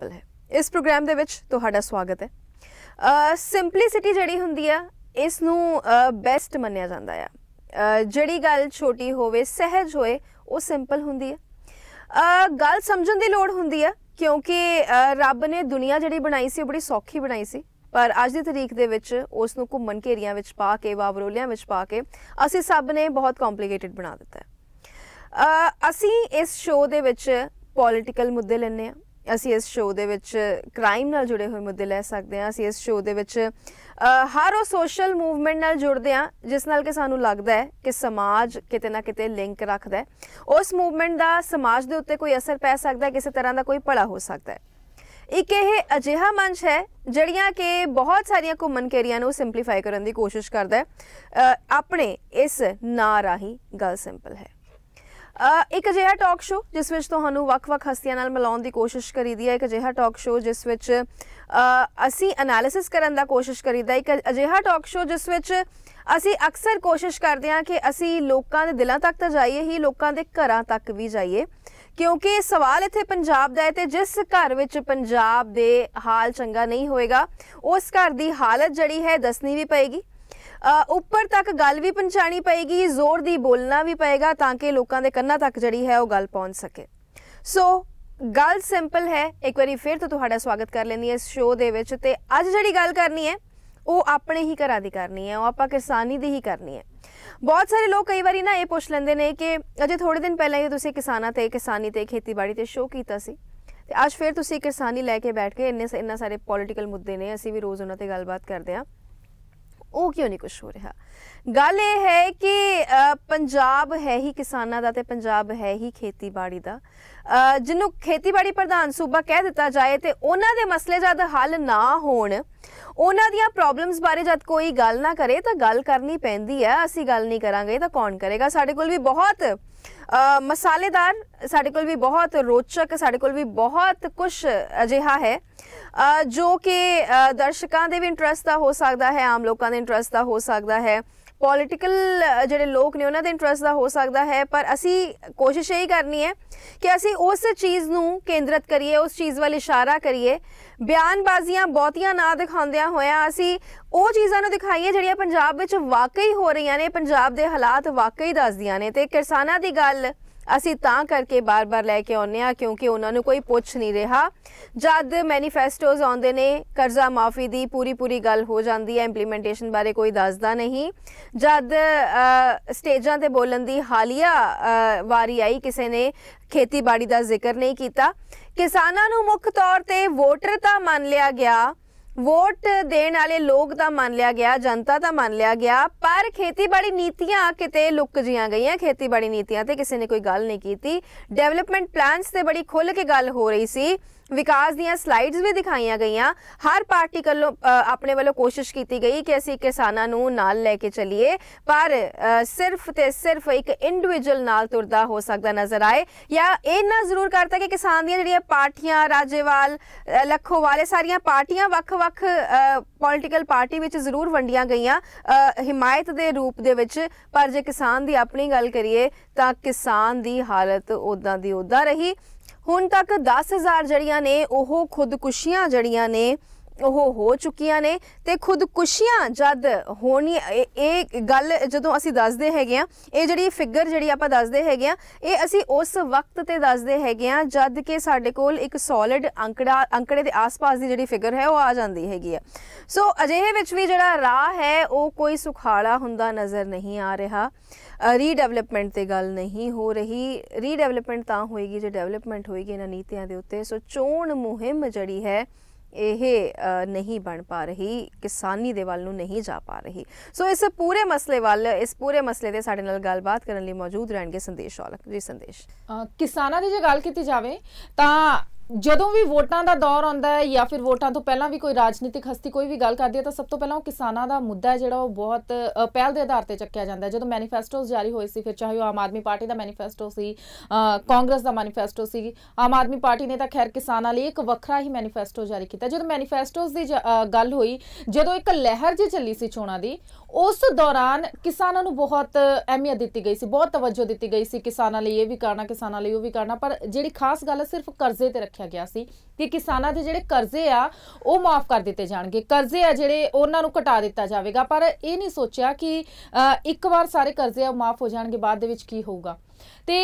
simple ਹੈ ਇਸ programme ਦੇ ਵਿੱਚ ਤੁਹਾਡਾ ਸਵਾਗਤ ਹੈ ਸਿੰਪਲਿਸਿਟੀ ਜਿਹੜੀ ਹੁੰਦੀ ਆ ਇਸ ਨੂੰ ਬੈਸਟ ਮੰਨਿਆ ਜਾਂਦਾ ਆ ਜਿਹੜੀ ਗੱਲ ਛੋਟੀ ਹੋਵੇ ਸਹਿਜ ਹੋਏ ਉਹ ਸਿੰਪਲ ਹੁੰਦੀ ਆ ਗੱਲ ਸਮਝਣ ਦੀ ਲੋੜ ਹੁੰਦੀ ਆ ਕਿਉਂਕਿ ਰੱਬ ਨੇ ਦੁਨੀਆ ਜਿਹੜੀ ਬਣਾਈ ਸੀ ਬੜੀ ਸੌਖੀ ਬਣਾਈ ਸੀ ਪਰ ਅੱਜ ਦੀ ਤਰੀਕ ਦੇ ਵਿੱਚ ਉਸ ਨੂੰ ਘੁੰਮਣ ਘੇਰੀਆਂ ਵਿੱਚ ਪਾ ਕੇ ਵਾਵਰੋਲਿਆਂ ਵਿੱਚ ਪਾ ਕੇ ਅਸੀਂ ਸਭ ਨੇ ਬਹੁਤ ਕੰਪਲਿਕੇਟਿਡ ਬਣਾ ਦਿੱਤਾ ਅਸੀਂ ਇਸ ਸ਼ੋਅ ਦੇ ਵਿੱਚ ਪੋਲਿਟੀਕਲ ਮੁੱਦੇ ਲੈਣੇ ਆ ਅਸੀਂ ਇਸ ਸ਼ੋਅ ਦੇ ਵਿੱਚ ਕ੍ਰਾਈਮ ਨਾਲ ਜੁੜੇ ਹੋਏ ਮੁੱਦੇ ਲੈ ਸਕਦੇ ਹਾਂ ਅਸੀਂ ਇਸ ਸ਼ੋਅ ਦੇ ਵਿੱਚ ਹਰ ਉਹ ਸੋਸ਼ਲ ਮੂਵਮੈਂਟ ਨਾਲ ਜੁੜਦੇ ਹਾਂ ਜਿਸ ਨਾਲ ਕਿ ਸਾਨੂੰ ਲੱਗਦਾ ਹੈ ਕਿ ਸਮਾਜ ਕਿਤੇ ਨਾ ਕਿਤੇ ਲਿੰਕ ਰੱਖਦਾ ਹੈ ਉਸ ਮੂਵਮੈਂਟ ਦਾ ਸਮਾਜ ਦੇ ਉੱਤੇ ਕੋਈ ਅਸਰ ਪੈ ਸਕਦਾ ਹੈ ਕਿਸੇ ਤਰ੍ਹਾਂ ਦਾ ਕੋਈ ਭਲਾ ਹੋ ਸਕਦਾ ਹੈ ਇੱਕ ਇਹ ਅਜਿਹਾ ਮੰਚ ਹੈ ਜਿਹੜੀਆਂ ਕਿ ਬਹੁਤ ਸਾਰੀਆਂ ਘੁੰਮਣ ਕੇਰੀਆਂ ਨੂੰ ਸਿੰਪਲੀਫਾਈ ਕਰਨ ਦੀ ਕੋਸ਼ਿਸ਼ ਕਰਦਾ ਹੈ ਆਪਣੇ ਇਸ ਨਾਂ ਰਾਹੀਂ ਗੱਲ ਸਿੰਪਲ ਹੈ ਇੱਕ ਅਜਿਹਾ ਟਾਕ ਸ਼ੋ ਜਿਸ ਵਿੱਚ ਤੁਹਾਨੂੰ ਵੱਖ-ਵੱਖ ਹਸਤੀਆਂ ਨਾਲ ਮਿਲਾਉਣ ਦੀ ਕੋਸ਼ਿਸ਼ ਕਰੀਦੀ ਹੈ ਇੱਕ ਅਜਿਹਾ ਟਾਕ ਸ਼ੋ ਜਿਸ ਵਿੱਚ ਅਸੀਂ ਐਨਾਲਿਸਿਸ ਕਰਨ ਦਾ ਕੋਸ਼ਿਸ਼ ਕਰੀਦਾ ਇੱਕ ਅਜਿਹਾ ਟਾਕ ਸ਼ੋ ਜਿਸ ਵਿੱਚ ਅਸੀਂ ਅਕਸਰ ਕੋਸ਼ਿਸ਼ ਕਰਦੇ ਹਾਂ ਕਿ ਅਸੀਂ ਲੋਕਾਂ ਦੇ ਦਿਲਾਂ ਤੱਕ ਤਾਂ ਜਾਈਏ ਹੀ ਲੋਕਾਂ ਦੇ ਘਰਾਂ ਤੱਕ ਵੀ ਜਾਈਏ ਕਿਉਂਕਿ ਸਵਾਲ ਇੱਥੇ ਪੰਜਾਬ ਦਾ ਹੈ ਤੇ ਜਿਸ ਘਰ ਵਿੱਚ ਪੰਜਾਬ ਦੇ ਹਾਲ ਚੰਗਾ ਨਹੀਂ ਹੋਏਗਾ ਉਸ ਘਰ ਦੀ ਹਾਲਤ ਜੜੀ ਹੈ ਦੱਸਣੀ ਵੀ ਪਏਗੀ ਉੱਪਰ ਤੱਕ ਗੱਲ ਵੀ ਪਹੁੰਚਾਣੀ ਪਏਗੀ ਜ਼ੋਰ ਦੀ ਬੋਲਣਾ ਵੀ ਪਏਗਾ ਤਾਂ ਕਿ ਲੋਕਾਂ ਦੇ ਕੰਨਾਂ ਤੱਕ ਜਿਹੜੀ ਹੈ ਉਹ ਗੱਲ ਪਹੁੰਚ ਸਕੇ ਸੋ ਗੱਲ ਸਿੰਪਲ ਹੈ ਇੱਕ ਵਾਰੀ ਫੇਰ ਤੋਂ ਤੁਹਾਡਾ ਸਵਾਗਤ ਕਰ ਲੈਂਦੀ ਹੈ ਇਸ ਸ਼ੋਅ ਦੇ ਵਿੱਚ ਤੇ ਅੱਜ ਜਿਹੜੀ ਗੱਲ ਕਰਨੀ ਹੈ ਉਹ ਆਪਣੇ ਹੀ ਘਰਾਂ ਦੀ ਕਰਨੀ ਹੈ ਉਹ ਆਪਾਂ ਕਿਸਾਨੀ ਦੀ ਹੀ ਕਰਨੀ ਹੈ ਬਹੁਤ ਸਾਰੇ ਲੋਕ ਕਈ ਵਾਰੀ ਨਾ ਇਹ ਪੁੱਛ ਲੈਂਦੇ ਨੇ ਕਿ ਅਜੇ ਥੋੜੇ ਦਿਨ ਪਹਿਲਾਂ ਹੀ ਤੁਸੀਂ ਕਿਸਾਨਾਂ ਤੇ ਕਿਸਾਨੀ ਤੇ ਖੇਤੀਬਾੜੀ ਤੇ ਸ਼ੋਅ ਕੀਤਾ ਸੀ ਤੇ ਅੱਜ ਫੇਰ ਤੁਸੀਂ ਕਿਸਾਨੀ ਲੈ ਕੇ ਬੈਠ ਕੇ ਇੰਨੇ ਇੰਨਾ ਸਾਰੇ ਪੋਲਿਟੀਕਲ ਮੁੱਦੇ ਨੇ ਅਸੀਂ ਵੀ ਰੋਜ਼ ਉਹਨਾਂ ਤੇ ਗੱਲਬਾਤ ਕਰਦੇ ਆਂ ਉਹ ਕਿਉਂ ਨਹੀਂ ਕੁਝ ਹੋ ਰਿਹਾ ਗੱਲ ਇਹ ਹੈ ਕਿ ਪੰਜਾਬ ਹੈ ਹੀ ਕਿਸਾਨਾਂ ਦਾ ਤੇ ਪੰਜਾਬ ਹੈ ਹੀ ਖੇਤੀਬਾੜੀ ਦਾ ਜਿਹਨੂੰ ਖੇਤੀਬਾੜੀ ਪ੍ਰਧਾਨ ਸੂਬਾ ਕਹਿ ਦਿੱਤਾ ਜਾਏ ਤੇ ਉਹਨਾਂ ਦੇ ਮਸਲੇ ਜਦ ਹੱਲ ਨਾ ਹੋਣ ਉਹਨਾਂ ਦੀਆਂ ਪ੍ਰੋਬਲਮਸ ਬਾਰੇ ਜਦ ਕੋਈ ਗੱਲ ਨਾ ਕਰੇ ਤਾਂ ਗੱਲ ਕਰਨੀ ਪੈਂਦੀ ਹੈ ਅਸੀਂ ਗੱਲ ਨਹੀਂ ਕਰਾਂਗੇ ਤਾਂ ਕੌਣ ਕਰੇਗਾ ਸਾਡੇ ਕੋਲ ਵੀ ਬਹੁਤ ਮਸਾਲੇਦਾਰ ਸਾਡੇ ਕੋਲ ਵੀ ਬਹੁਤ ਰੋਚਕ ਸਾਡੇ ਕੋਲ ਵੀ ਬਹੁਤ ਕੁਝ ਅਜਿਹਾ ਹੈ ਜੋ ਕਿ ਦਰਸ਼ਕਾਂ ਦੇ ਵੀ ਇੰਟਰਸਟ ਦਾ ਹੋ ਸਕਦਾ ਹੈ ਆਮ ਲੋਕਾਂ ਦੇ ਇੰਟਰਸਟ ਦਾ ਹੋ ਸਕਦਾ ਹੈ ਪੋਲਿਟੀਕਲ ਜਿਹੜੇ ਲੋਕ ਨੇ ਉਹਨਾਂ ਦੇ ਇੰਟਰਸਟ ਦਾ ਹੋ ਸਕਦਾ ਹੈ ਪਰ ਅਸੀਂ ਕੋਸ਼ਿਸ਼ ਇਹ ਹੀ ਕਰਨੀ ਹੈ ਕਿ ਅਸੀਂ ਉਸ ਚੀਜ਼ ਨੂੰ ਕੇਂਦਰਿਤ ਕਰੀਏ ਉਸ ਚੀਜ਼ ਵੱਲ ਇਸ਼ਾਰਾ ਕਰੀਏ ਬਿਆਨਬਾਜ਼ੀਆਂ ਬਹੁਤੀਆਂ ਨਾ ਦਿਖਾਉਂਦਿਆਂ ਹੋਇਆਂ ਅਸੀਂ ਉਹ ਚੀਜ਼ਾਂ ਨੂੰ ਦਿਖਾਈਏ ਜਿਹੜੀਆਂ ਪੰਜਾਬ ਵਿੱਚ ਵਾਕਈ ਹੋ ਰਹੀਆਂ ਨੇ ਪੰਜਾਬ ਦੇ ਹਾਲਾਤ ਵਾਕਈ ਦੱਸਦੀਆਂ ਨੇ ਤੇ ਕਿਸਾਨਾਂ ਦੀ ਗੱਲ ਅਸੀਂ ਤਾਂ ਕਰਕੇ ਬਾਰ-ਬਾਰ ਲੈ ਕੇ ਆਉਨੇ ਆ ਕਿਉਂਕਿ ਉਹਨਾਂ ਨੂੰ ਕੋਈ ਪੁੱਛ ਨਹੀਂ ਰਿਹਾ ਜਦ ਮੈਨੀਫੈਸਟੋਸ ਆਉਂਦੇ ਨੇ ਕਰਜ਼ਾ ਮਾਫੀ ਦੀ ਪੂਰੀ ਪੂਰੀ ਗੱਲ ਹੋ ਜਾਂਦੀ ਹੈ ਇੰਪਲੀਮੈਂਟੇਸ਼ਨ ਬਾਰੇ ਕੋਈ ਦੱਸਦਾ ਨਹੀਂ ਜਦ ਸਟੇਜਾਂ ਤੇ ਬੋਲਣ ਦੀ ਹਾਲੀਆ ਵਾਰੀ ਆਈ ਕਿਸੇ ਨੇ ਖੇਤੀਬਾੜੀ ਦਾ ਜ਼ਿਕਰ ਨਹੀਂ ਕੀਤਾ ਕਿਸਾਨਾਂ ਨੂੰ ਮੁੱਖ ਤੌਰ ਤੇ ਵੋਟਰ ਤਾਂ ਮੰਨ ਲਿਆ ਗਿਆ ਵੋਟ ਦੇਣ ਵਾਲੇ ਲੋਕ ਤਾਂ ਮੰਨ ਲਿਆ ਗਿਆ ਜਨਤਾ ਤਾਂ ਮੰਨ ਲਿਆ ਗਿਆ ਪਰ ਖੇਤੀਬਾੜੀ ਨੀਤੀਆਂ ਕਿਤੇ ਲੁੱਕ ਜੀਆਂ ਗਈਆਂ ਖੇਤੀਬਾੜੀ ਨੀਤੀਆਂ ਤੇ ਕਿਸੇ ਨੇ ਕੋਈ ਗੱਲ ਨਹੀਂ ਕੀਤੀ ਡਿਵੈਲਪਮੈਂਟ ਪਲਾਨਸ ਤੇ ਬੜੀ ਖੁੱਲ ਕੇ ਗੱਲ ਹੋ ਰਹੀ ਸੀ ਵਿਕਾਸ ਦੀਆਂ ਸਲਾਈਡਸ ਵੀ ਦਿਖਾਈਆਂ ਗਈਆਂ ਹਰ ਪਾਰਟੀ ਵੱਲੋਂ ਆਪਣੇ ਵੱਲੋਂ ਕੋਸ਼ਿਸ਼ ਕੀਤੀ ਗਈ ਕਿ ਅਸੀਂ ਕਿਸਾਨਾਂ ਨੂੰ ਨਾਲ ਲੈ ਕੇ ਚੱਲੀਏ ਪਰ ਸਿਰਫ ਤੇ ਸਿਰਫ ਇੱਕ ਇੰਡੀਵਿਜੂਅਲ ਨਾਲ ਤੁਰਦਾ ਹੋ ਸਕਦਾ ਨਜ਼ਰ ਆਏ ਜਾਂ ਇਹ ਨਾ ਜ਼ਰੂਰ ਕਰਤਾ ਕਿ ਕਿਸਾਨ ਦੀਆਂ ਜਿਹੜੀਆਂ ਪਾਰਟੀਆਂ ਰਾਜੇਵਾਲ ਲੱਖੋ ਵਾਲੇ ਸਾਰੀਆਂ ਪਾਰਟੀਆਂ ਵੱਖ-ਵੱਖ ਪੋਲਿਟੀਕਲ ਪਾਰਟੀ ਵਿੱਚ ਜ਼ਰੂਰ ਵੰਡੀਆਂ ਗਈਆਂ ਹਿਮਾਇਤ ਦੇ ਰੂਪ ਦੇ ਵਿੱਚ ਪਰ ਜੇ ਕਿਸਾਨ ਦੀ ਆਪਣੀ ਗੱਲ ਕਰੀਏ ਤਾਂ ਕਿਸਾਨ ਦੀ ਹਾਲਤ ਉਦਾਂ ਦੀ ਉਦਾਂ ਰਹੀ ਹੁਣ ਤੱਕ 10000 ਜੜੀਆਂ ਨੇ ਉਹ ਖੁਦਕੁਸ਼ੀਆਂ ਜੜੀਆਂ ਨੇ ਉਹ ਹੋ ਚੁੱਕੀਆਂ ਨੇ ਤੇ ਖੁਦਕੁਸ਼ੀਆਂ ਜਦ ਹੋਣੀ ਇਹ ਗੱਲ ਜਦੋਂ ਅਸੀਂ ਦੱਸਦੇ ਹੈਗੇ ਆ ਇਹ ਜਿਹੜੀ ਫਿਗਰ ਜਿਹੜੀ ਆਪਾਂ ਦੱਸਦੇ ਹੈਗੇ ਆ ਇਹ ਅਸੀਂ ਉਸ ਵਕਤ ਤੇ ਦੱਸਦੇ ਹੈਗੇ ਆ ਜਦ ਕਿ ਸਾਡੇ ਕੋਲ ਇੱਕ ਸੋਲਿਡ ਅੰਕੜਾ ਅੰਕੜੇ ਦੇ ਆਸ-ਪਾਸ ਦੀ ਜਿਹੜੀ ਫਿਗਰ ਹੈ ਉਹ ਆ ਜਾਂਦੀ ਹੈਗੀ ਆ ਸੋ ਅਜਿਹੇ ਵਿੱਚ ਵੀ ਜਿਹੜਾ ਰਾਹ ਹੈ ਉਹ ਕੋਈ ਸੁਖਾਲਾ ਹੁੰਦਾ ਨਜ਼ਰ ਨਹੀਂ ਆ ਰਿਹਾ ਰੀਡਵੈਲਪਮੈਂਟ ਤੇ ਗੱਲ ਨਹੀਂ ਹੋ ਰਹੀ ਰੀਡਵੈਲਪਮੈਂਟ ਤਾਂ ਹੋਏਗੀ ਜੇ ਡਿਵੈਲਪਮੈਂਟ ਹੋਏਗੀ ਇਹਨਾਂ ਨੀਤੀਆਂ ਦੇ ਉੱਤੇ ਸੋ ਚੋਣ ਮੁਹਿੰਮ ਜਿਹੜੀ ਹੈ ਇਹ ਨਹੀਂ ਬਣ ਪਾ ਰਹੀ ਕਿਸਾਨੀ ਦੇ ਵੱਲ ਨੂੰ ਨਹੀਂ ਜਾ ਪਾ ਰਹੀ ਸੋ ਇਸ ਪੂਰੇ ਮਸਲੇ ਵੱਲ ਇਸ ਪੂਰੇ ਮਸਲੇ ਤੇ ਸਾਡੇ ਨਾਲ ਗੱਲਬਾਤ ਕਰਨ ਲਈ ਮੌਜੂਦ ਰਹਿਣਗੇ ਸੰਦੇਸ਼ ਔਲਖ ਜੀ ਸੰਦੇਸ਼ ਕਿਸਾਨਾਂ ਦੀ ਜੇ ਗੱਲ ਕੀਤੀ ਜਾਵੇ ਤਾਂ ਜਦੋਂ ਵੀ ਵੋਟਾਂ ਦਾ ਦੌਰ ਆਉਂਦਾ ਹੈ ਜਾਂ ਫਿਰ ਵੋਟਾਂ ਤੋਂ ਪਹਿਲਾਂ ਵੀ ਕੋਈ ਰਾਜਨੀਤਿਕ ਹਸਤੀ ਕੋਈ ਵੀ ਗੱਲ ਕਰਦੀ ਹੈ ਤਾਂ ਸਭ ਤੋਂ ਪਹਿਲਾਂ ਉਹ ਕਿਸਾਨਾਂ ਦਾ ਮੁੱਦਾ ਹੈ ਜਿਹੜਾ ਉਹ ਬਹੁਤ ਪਹਿਲ ਦੇ ਆਧਾਰ ਤੇ ਚੱਕਿਆ ਜਾਂਦਾ ਹੈ ਜਦੋਂ ਮੈਨੀਫੈਸਟੋਜ਼ ਜਾਰੀ ਹੋਏ ਸੀ ਫਿਰ ਚਾਹੇ ਉਹ ਆਮ ਆਦਮੀ ਪਾਰਟੀ ਦਾ ਮੈਨੀਫੈਸਟੋ ਸੀ ਕਾਂਗਰਸ ਦਾ ਮੈਨੀਫੈਸਟੋ ਸੀ ਆਮ ਆਦਮੀ ਪਾਰਟੀ ਨੇ ਤਾਂ ਖੈਰ ਕਿਸਾਨਾਂ ਲਈ ਇੱਕ ਵੱਖਰਾ ਹੀ ਮੈਨੀਫੈਸਟੋ ਜਾਰੀ ਕੀਤਾ ਜਦੋਂ ਮੈਨੀਫੈਸਟੋਜ਼ ਦੀ ਗੱਲ ਹੋਈ ਜਦੋਂ ਇੱਕ ਲਹਿਰ ਜੀ ਚੱਲੀ ਸੀ ਚੋਣਾਂ ਦੀ ਉਸ ਦੌਰਾਨ ਕਿਸਾਨਾਂ ਨੂੰ ਬਹੁਤ ਅਹਿਮੀਅਤ ਦਿੱਤੀ ਗਈ ਸੀ ਬਹੁਤ ਤਵੱਜੋ ਦਿੱਤੀ ਗਈ ਸੀ ਕਿਸਾਨਾਂ ਲਈ ਇਹ ਵੀ ਕਰਨਾ ਕਿਸਾਨਾਂ ਲਈ ਉਹ ਵੀ ਕਰਨਾ ਪਰ ਜਿਹੜੀ ਖਾਸ ਗੱਲ ਸਿਰਫ ਕਰਜ਼ੇ ਤੇ ਰੱਖ ਰੱਖਿਆ ਗਿਆ ਸੀ ਕਿ ਕਿਸਾਨਾਂ ਦੇ ਜਿਹੜੇ ਕਰਜ਼ੇ ਆ ਉਹ ਮਾਫ ਕਰ ਦਿੱਤੇ ਜਾਣਗੇ ਕਰਜ਼ੇ ਆ ਜਿਹੜੇ ਉਹਨਾਂ ਨੂੰ ਘਟਾ ਦਿੱਤਾ ਜਾਵੇਗਾ ਪਰ ਇਹ ਨਹੀਂ ਸੋਚਿਆ ਕਿ ਇੱਕ ਵਾਰ ਸਾਰੇ ਕਰਜ਼ੇ ਆ ਮਾਫ ਹੋ ਜਾਣਗੇ ਬਾਅਦ ਦੇ ਵਿੱਚ ਕੀ ਹੋਊਗਾ ਤੇ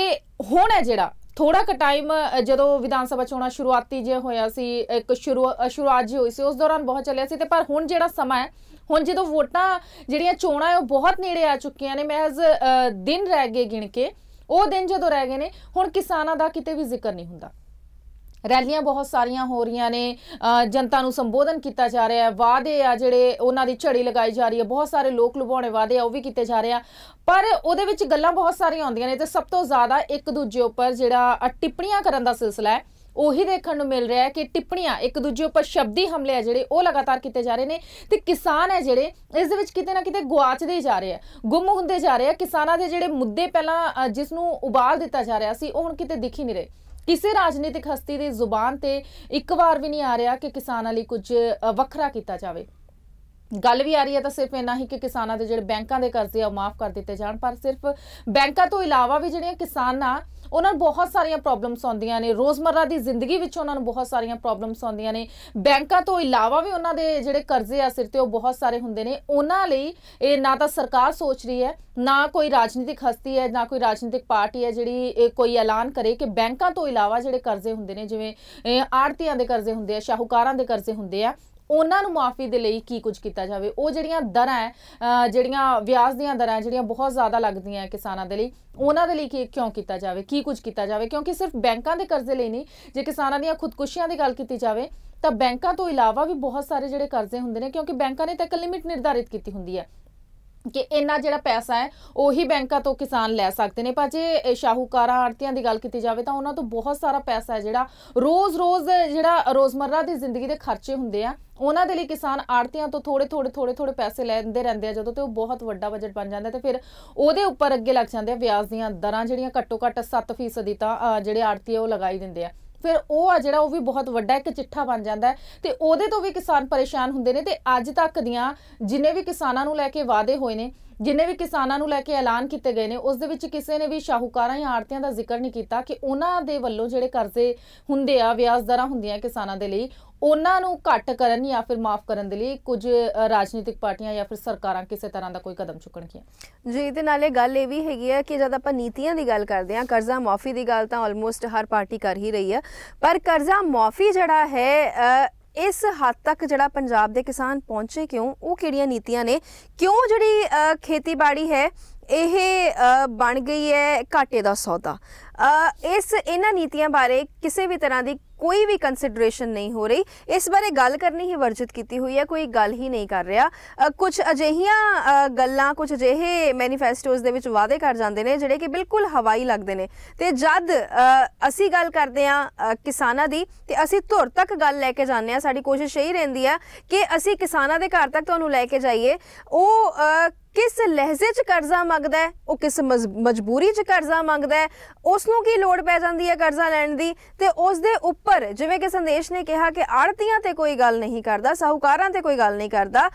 ਹੁਣ ਹੈ ਜਿਹੜਾ ਥੋੜਾ ਕ ਟਾਈਮ ਜਦੋਂ ਵਿਧਾਨ ਸਭਾ ਚੋਣਾਂ ਸ਼ੁਰੂਆਤੀ ਜੇ ਹੋਇਆ ਸੀ ਇੱਕ ਸ਼ੁਰੂਆਤ ਜੀ ਹੋਈ ਸੀ ਉਸ ਦੌਰਾਨ ਬਹੁਤ ਚੱਲਿਆ ਸੀ ਤੇ ਪਰ ਹੁਣ ਜਿਹੜਾ ਸਮਾਂ ਹੈ ਹੁਣ ਜਦੋਂ ਵੋਟਾਂ ਜਿਹੜੀਆਂ ਚੋਣਾਂ ਹੈ ਉਹ ਬਹੁਤ ਨੇੜੇ ਆ ਚੁੱਕੀਆਂ ਨੇ ਮਹਿਜ਼ ਦਿਨ ਰਹਿ ਗਏ ਗਿਣ ਕੇ ਉਹ ਦਿਨ ਜਦੋਂ ਰਹਿ ਗਏ ਨੇ ਹੁਣ ਕਿਸਾਨਾਂ ਦਾ ਕਿਤੇ ਵੀ ਜ਼ਿਕਰ ਨਹੀਂ ਹੁੰਦਾ ਰੈਲੀਆਂ ਬਹੁਤ ਸਾਰੀਆਂ ਹੋ ਰਹੀਆਂ ਨੇ ਜਨਤਾ ਨੂੰ ਸੰਬੋਧਨ ਕੀਤਾ ਜਾ ਰਿਹਾ ਹੈ ਵਾਅਦੇ ਆ ਜਿਹੜੇ ਉਹਨਾਂ ਦੀ ਝੜੀ ਲਗਾਈ ਜਾ ਰਹੀ ਹੈ ਬਹੁਤ ਸਾਰੇ ਲੋਕ ਲੁਭਾਉਣੇ ਵਾਅਦੇ ਆ ਉਹ ਵੀ ਕੀਤੇ ਜਾ ਰਹੇ ਆ ਪਰ ਉਹਦੇ ਵਿੱਚ ਗੱਲਾਂ ਬਹੁਤ ਸਾਰੀਆਂ ਆਉਂਦੀਆਂ ਨੇ ਤੇ ਸਭ ਤੋਂ ਜ਼ਿਆਦਾ ਇੱਕ ਦੂਜੇ ਉੱਪਰ ਜਿਹੜਾ ਟਿੱਪਣੀਆਂ ਕਰਨ ਦਾ ਸਿਲਸਿਲਾ ਹੈ ਉਹੀ ਦੇਖਣ ਨੂੰ ਮਿਲ ਰਿਹਾ ਹੈ ਕਿ ਟਿੱਪਣੀਆਂ ਇੱਕ ਦੂਜੇ ਉੱਪਰ ਸ਼ਬਦੀ ਹਮਲੇ ਆ ਜਿਹੜੇ ਉਹ ਲਗਾਤਾਰ ਕੀਤੇ ਜਾ ਰਹੇ ਨੇ ਤੇ ਕਿਸਾਨ ਹੈ ਜਿਹੜੇ ਇਸ ਦੇ ਵਿੱਚ ਕਿਤੇ ਨਾ ਕਿਤੇ ਗਵਾਚਦੇ ਜਾ ਰਹੇ ਆ ਗੁੰਮ ਹੁੰਦੇ ਜਾ ਰਹੇ ਆ ਕਿਸਾਨਾਂ ਦੇ ਜਿਹੜੇ ਮੁੱਦੇ ਪਹਿਲਾਂ ਜਿਸ ਨੂੰ ਉਬਾਲ ਦਿੱਤਾ ਜਾ ਰਿਹਾ ਸੀ ਉਹ ਹੁਣ ਕਿਤੇ ਦਿਖ ਹੀ ਨਹੀਂ ਰਹੇ ਕਿਸੇ ਰਾਜਨੀਤਿਕ ਹਸਤੀ ਦੀ ਜ਼ੁਬਾਨ ਤੇ ਇੱਕ ਵਾਰ ਵੀ ਨਹੀਂ ਆ ਰਿਹਾ ਕਿ ਕਿਸਾਨਾਂ ਲਈ ਕੁਝ ਵੱਖਰਾ ਕੀਤਾ ਜਾਵੇ ਗੱਲ ਵੀ ਆ ਰਹੀ ਹੈ ਤਾਂ ਸਿਰਫ ਇਨਾ ਹੀ ਕਿ ਕਿਸਾਨਾਂ ਦੇ ਜਿਹੜੇ ਬੈਂਕਾਂ ਦੇ ਕਰਜ਼ੇ ਆ ਮਾਫ ਕਰ ਦਿੱਤੇ ਜਾਣ ਪਰ ਸਿਰਫ ਬੈਂਕਾਂ ਤੋਂ ਇਲਾਵਾ ਵੀ ਜਿਹੜੀਆਂ ਕਿਸਾਨ ਆ ਉਹਨਾਂ ਨੂੰ ਬਹੁਤ ਸਾਰੀਆਂ ਪ੍ਰੋਬਲਮਸ ਆਉਂਦੀਆਂ ਨੇ ਰੋਜ਼ਮਰਰਾ ਦੀ ਜ਼ਿੰਦਗੀ ਵਿੱਚ ਉਹਨਾਂ ਨੂੰ ਬਹੁਤ ਸਾਰੀਆਂ ਪ੍ਰੋਬਲਮਸ ਆਉਂਦੀਆਂ ਨੇ ਬੈਂਕਾਂ ਤੋਂ ਇਲਾਵਾ ਵੀ ਉਹਨਾਂ ਦੇ ਜਿਹੜੇ ਕਰਜ਼ੇ ਆ ਸਿਰ ਤੇ ਉਹ ਬਹੁਤ ਸਾਰੇ ਹੁੰਦੇ ਨੇ ਉਹਨਾਂ ਲਈ ਇਹ ਨਾ ਤਾਂ ਸਰਕਾਰ ਸੋਚ ਰਹੀ ਹੈ ਨਾ ਕੋਈ ਰਾਜਨੀਤਿਕ ਹਸਤੀ ਹੈ ਨਾ ਕੋਈ ਰਾਜਨੀਤਿਕ ਪਾਰਟੀ ਹੈ ਜਿਹੜੀ ਕੋਈ ਐਲਾਨ ਕਰੇ ਕਿ ਬੈਂਕਾਂ ਤੋਂ ਇਲਾਵਾ ਜਿਹੜੇ ਕਰਜ਼ੇ ਹੁੰਦੇ ਨੇ ਜਿਵੇਂ ਆੜਤੀਆਂ ਦੇ ਕਰਜ਼ੇ ਹੁੰਦੇ ਆ ਸ਼ਾਹੂਕਾਰਾਂ ਦੇ ਕਰਜ਼ੇ ਹੁੰਦੇ ਆ ਉਹਨਾਂ ਨੂੰ ਮਾਫੀ ਦੇ ਲਈ ਕੀ ਕੁਝ ਕੀਤਾ ਜਾਵੇ ਉਹ ਜਿਹੜੀਆਂ ਦਰਾਂ ਹੈ ਜਿਹੜੀਆਂ ਵਿਆਜ ਦੀਆਂ ਦਰਾਂ ਜਿਹੜੀਆਂ ਬਹੁਤ ਜ਼ਿਆਦਾ ਲੱਗਦੀਆਂ ਹੈ ਕਿਸਾਨਾਂ ਦੇ ਲਈ ਉਹਨਾਂ ਦੇ ਲਈ ਕੀ ਕਿਉਂ ਕੀਤਾ ਜਾਵੇ ਕੀ ਕੁਝ ਕੀਤਾ ਜਾਵੇ ਕਿਉਂਕਿ ਸਿਰਫ ਬੈਂਕਾਂ ਦੇ ਕਰਜ਼ੇ ਲਈ ਨਹੀਂ ਜੇ ਕਿਸਾਨਾਂ ਦੀਆਂ ਖੁਦਕੁਸ਼ੀਆਂ ਦੀ ਗੱਲ ਕੀਤੀ ਜਾਵੇ ਤਾਂ ਬੈਂਕਾਂ ਤੋਂ ਇਲਾਵਾ ਵੀ ਬਹੁਤ ਸਾਰੇ ਜਿਹੜੇ ਕਰਜ਼ੇ ਹੁੰਦੇ ਨੇ ਕਿਉਂਕਿ ਬੈਂਕਾਂ ਨੇ ਤਾਂ ਇੱਕ ਲਿਮਿਟ ਨਿਰਧਾਰਿਤ ਕੀਤੀ ਹੁੰਦੀ ਹੈ ਕਿ ਇੰਨਾ ਜਿਹੜਾ ਪੈਸਾ ਹੈ ਉਹੀ ਬੈਂਕਾਂ ਤੋਂ ਕਿਸਾਨ ਲੈ ਸਕਦੇ ਨੇ ਪਰ ਜੇ ਸ਼ਾਹੂਕਾਰਾਂ ਆੜਤੀਆਂ ਦੀ ਗੱਲ ਕੀਤੀ ਜਾਵੇ ਤਾਂ ਉਹਨਾਂ ਤੋਂ ਬਹੁਤ ਸਾਰਾ ਪੈਸਾ ਹੈ ਜਿਹੜਾ ਰੋਜ਼-ਰੋਜ਼ ਜਿਹੜਾ ਰੋਜ਼ਮਰਰਾ ਦੀ ਜ਼ਿੰਦਗੀ ਦੇ ਖਰਚੇ ਹੁੰਦੇ ਆ ਉਹਨਾਂ ਦੇ ਲਈ ਕਿਸਾਨ ਆੜਤੀਆਂ ਤੋਂ ਥੋੜੇ ਥੋੜੇ ਥੋੜੇ ਥੋੜੇ ਪੈਸੇ ਲੈਂਦੇ ਰਹਿੰਦੇ ਆ ਜਦੋਂ ਤੇ ਉਹ ਬਹੁਤ ਵੱਡਾ ਬਜਟ ਬਣ ਜਾਂਦਾ ਤੇ ਫਿਰ ਉਹਦੇ ਉੱਪਰ ਅੱਗੇ ਲੱਗ ਜਾਂਦੇ ਆ ਵਿਆਜ ਦੀਆਂ ਦਰਾਂ ਜਿਹੜੀਆਂ ਘੱਟੋ-ਘੱਟ 7% ਦੀ ਤਾਂ ਜਿਹੜੇ ਆੜਤੀ ਉਹ ਲਗਾਈ ਦਿੰਦੇ ਆ ਫਿਰ ਉਹ ਆ ਜਿਹੜਾ ਉਹ ਵੀ ਬਹੁਤ ਵੱਡਾ ਇੱਕ ਚਿੱਠਾ ਬਣ ਜਾਂਦਾ ਤੇ ਉਹਦੇ ਤੋਂ ਵੀ ਕਿਸਾਨ ਪਰੇਸ਼ਾਨ ਹੁੰਦੇ ਨੇ ਤੇ ਅੱਜ ਤੱਕ ਦੀਆਂ ਜਿਨੇ ਵੀ ਕਿਸਾਨਾਂ ਨੂੰ ਲੈ ਕੇ ਵਾਅਦੇ ਹੋਏ ਨੇ ਜਿੰਨੇ ਵੀ ਕਿਸਾਨਾਂ ਨੂੰ ਲੈ ਕੇ ਐਲਾਨ ਕੀਤੇ ਗਏ ਨੇ ਉਸ ਦੇ ਵਿੱਚ ਕਿਸੇ ਨੇ ਵੀ ਸ਼ਾਹੂਕਾਰਾਂ ਜਾਂ ਆੜਤੀਆਂ ਦਾ ਜ਼ਿਕਰ ਨਹੀਂ ਕੀਤਾ ਕਿ ਉਹਨਾਂ ਦੇ ਵੱਲੋਂ ਜਿਹੜੇ ਕਰਜ਼ੇ ਹੁੰਦੇ ਆ ਵਿਆਜ ਦਰਾਂ ਹੁੰਦੀਆਂ ਕਿਸਾਨਾਂ ਦੇ ਲਈ ਉਹਨਾਂ ਨੂੰ ਘੱਟ ਕਰਨ ਜਾਂ ਫਿਰ ਮਾਫ ਕਰਨ ਦੇ ਲਈ ਕੁਝ ਰਾਜਨੀਤਿਕ ਪਾਰਟੀਆਂ ਜਾਂ ਫਿਰ ਸਰਕਾਰਾਂ ਕਿਸੇ ਤਰ੍ਹਾਂ ਦਾ ਕੋਈ ਕਦਮ ਚੁੱਕਣਗੀਆਂ ਜੀ ਤੇ ਨਾਲੇ ਗੱਲ ਇਹ ਵੀ ਹੈਗੀ ਹੈ ਕਿ ਜਦ ਆਪਾਂ ਨੀਤੀਆਂ ਦੀ ਗੱਲ ਕਰਦੇ ਹਾਂ ਕਰਜ਼ਾ ਮਾਫੀ ਦੀ ਗੱਲ ਤਾਂ ਆਲਮੋਸਟ ਹਰ ਪਾਰਟੀ ਕਰ ਹੀ ਰਹੀ ਹੈ ਪਰ ਕਰਜ਼ਾ ਮਾਫੀ ਜਿਹੜਾ ਹੈ ਇਸ ਹੱਦ ਤੱਕ ਜਿਹੜਾ ਪੰਜਾਬ ਦੇ ਕਿਸਾਨ ਪਹੁੰਚੇ ਕਿਉਂ ਉਹ ਕਿਹੜੀਆਂ ਨੀਤੀਆਂ ਨੇ ਕਿਉਂ ਜਿਹੜੀ ਖੇਤੀਬਾੜੀ ਹੈ ਇਹ ਬਣ ਗਈ ਹੈ ਘਾਟੇ ਦਾ ਸੌਦਾ ਇਸ ਇਹਨਾਂ ਨੀਤੀਆਂ ਬਾਰੇ ਕਿਸੇ ਵੀ ਤਰ੍ਹਾਂ ਦੀ ਕੋਈ ਵੀ ਕੰਸੀਡਰੇਸ਼ਨ ਨਹੀਂ ਹੋ ਰਹੀ ਇਸ ਬਾਰੇ ਗੱਲ ਕਰਨੀ ਹੀ ਵਰਜਿਤ ਕੀਤੀ ਹੋਈ ਹੈ ਕੋਈ ਗੱਲ ਹੀ ਨਹੀਂ ਕਰ ਰਿਹਾ ਕੁਝ ਅਜਿਹੀਆਂ ਗੱਲਾਂ ਕੁਝ ਅਜਿਹੇ ਮੈਨੀਫੈਸਟੋਸ ਦੇ ਵਿੱਚ ਵਾਅਦੇ ਕਰ ਜਾਂਦੇ ਨੇ ਜਿਹੜੇ ਕਿ ਬਿਲਕੁਲ ਹਵਾਈ ਲੱਗਦੇ ਨੇ ਤੇ ਜਦ ਅਸੀਂ ਗੱਲ ਕਰਦੇ ਆ ਕਿਸਾਨਾਂ ਦੀ ਤੇ ਅਸੀਂ ਧੁਰ ਤੱਕ ਗੱਲ ਲੈ ਕੇ ਜਾਂਦੇ ਆ ਸਾਡੀ ਕੋਸ਼ਿਸ਼ ਇਹੀ ਰਹਿੰਦੀ ਆ ਕਿ ਅਸੀਂ ਕਿਸਾਨਾਂ ਦੇ ਘਰ ਤੱਕ ਤੁਹਾਨੂੰ ਲੈ ਕੇ ਜਾਈਏ ਉਹ ਕਿਸ ਲਹਿਜ਼ੇ 'ਚ ਕਰਜ਼ਾ ਮੰਗਦਾ ਹੈ ਉਹ ਕਿਸ ਮਜਬੂਰੀ 'ਚ ਕਰਜ਼ਾ ਮੰਗਦਾ ਹੈ ਉਸ ਨੂੰ ਕੀ ਲੋੜ ਪੈ ਜਾਂਦੀ ਹੈ ਕਰਜ਼ਾ ਲੈਣ ਦੀ ਤੇ ਉਸ ਦੇ ਉੱਪਰ ਜਿਵੇਂ ਕਿ ਸੰਦੇਸ਼ ਨੇ ਕਿਹਾ ਕਿ ਆੜਤੀਆਂ ਤੇ ਕੋਈ ਗੱਲ ਨਹੀਂ ਕਰਦਾ ਸਾਹੂਕਾਰਾਂ ਤੇ ਕੋਈ ਗੱਲ ਨਹੀਂ ਕਰਦਾ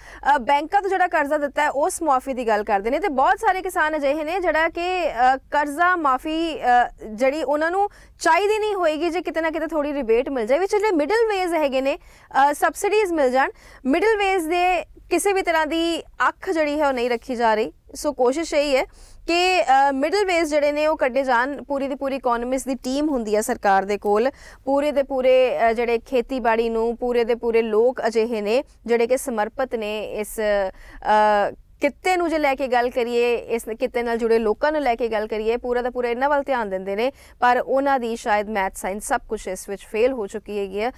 ਬੈਂਕਾਂ ਤੋਂ ਜਿਹੜਾ ਕਰਜ਼ਾ ਦਿੱਤਾ ਹੈ ਉਸ ਮਾਫੀ ਦੀ ਗੱਲ ਕਰਦੇ ਨੇ ਤੇ ਬਹੁਤ ਸਾਰੇ ਕਿਸਾਨ ਅਜਿਹੇ ਨੇ ਜਿਹੜਾ ਕਿ ਕਰਜ਼ਾ ਮਾਫੀ ਜਿਹੜੀ ਉਹਨਾਂ ਨੂੰ ਚਾਹੀਦੀ ਨਹੀਂ ਹੋਏਗੀ ਜੇ ਕਿਤੇ ਨਾ ਕਿਤੇ ਥੋੜੀ ਰਿਬੇਟ ਮਿਲ ਜਾਏ ਵਿੱਚ ਜਿਹੜੇ ਮਿਡਲ ਵੇਜ਼ ਹੈਗੇ ਨੇ ਸਬਸਿਡੀਜ਼ ਮਿਲ ਜਾਣ ਮਿਡਲ ਵੇਜ਼ ਦੇ ਕਿਸੇ ਵੀ ਤਰ੍ਹਾਂ ਦੀ ਅੱਖ ਜਿਹੜੀ ਹੈ ਉਹ ਨਹੀਂ ਰੱਖੀ ਜਾ ਰਹੀ ਸੋ ਕੋਸ਼ਿਸ਼ ਇਹੀ ਹੈ ਕਿ ਮਿਡਲ ਵੇਸ ਜਿਹੜੇ ਨੇ ਉਹ ਕੱਢੇ ਜਾਣ ਪੂਰੀ ਦੀ ਪੂਰੀ ਇਕਨੋਮਿਸ ਦੀ ਟੀਮ ਹੁੰਦੀ ਹੈ ਸਰਕਾਰ ਦੇ ਕੋਲ ਪੂਰੇ ਦੇ ਪੂਰੇ ਜਿਹੜੇ ਖੇਤੀਬਾੜੀ ਨੂੰ ਪੂਰੇ ਦੇ ਪੂਰੇ ਲੋਕ ਅਜਿਹੇ ਨੇ ਜਿਹੜੇ ਕਿ ਸਮਰਪਿਤ ਨੇ ਇਸ ਕਿੱਤੇ ਨੂੰ ਜੇ ਲੈ ਕੇ ਗੱਲ ਕਰੀਏ ਇਸ ਕਿੱਤੇ ਨਾਲ ਜੁੜੇ ਲੋਕਾਂ ਨੂੰ ਲੈ ਕੇ ਗੱਲ ਕਰੀਏ ਪੂਰਾ ਦਾ ਪੂਰਾ ਇਹਨਾਂ ਵੱਲ ਧਿਆਨ ਦਿੰਦੇ ਨੇ ਪਰ ਉਹਨਾਂ ਦੀ ਸ਼ਾਇਦ ਮੈਥ ਸਾਇੰਸ ਸਭ ਕੁਝ ਇਸ ਵਿੱਚ ਫੇਲ ਹੋ ਚੁੱਕੀ ਹੈਗੀ ਹੈ